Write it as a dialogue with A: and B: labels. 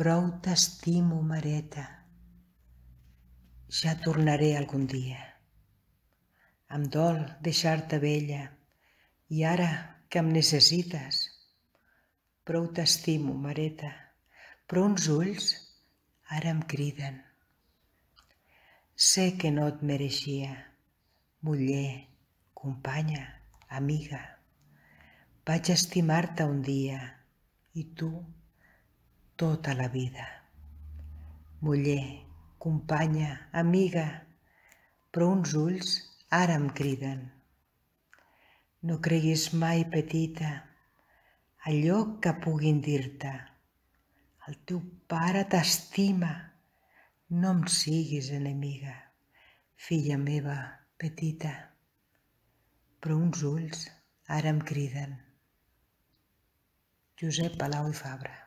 A: Prou t'estimo, mareta. Ja tornaré algun dia. Em dol deixar-te vella i ara que em necessites. Prou t'estimo, mareta, però uns ulls ara em criden. Sé que no et mereixia, muller, companya, amiga. Vaig estimar-te un dia i tu tota la vida. Muller, companya, amiga, però uns ulls ara em criden. No creguis mai, petita, allò que puguin dir-te. El teu pare t'estima. No em siguis enemiga, filla meva petita. Però uns ulls ara em criden. Josep Palau i Fabra.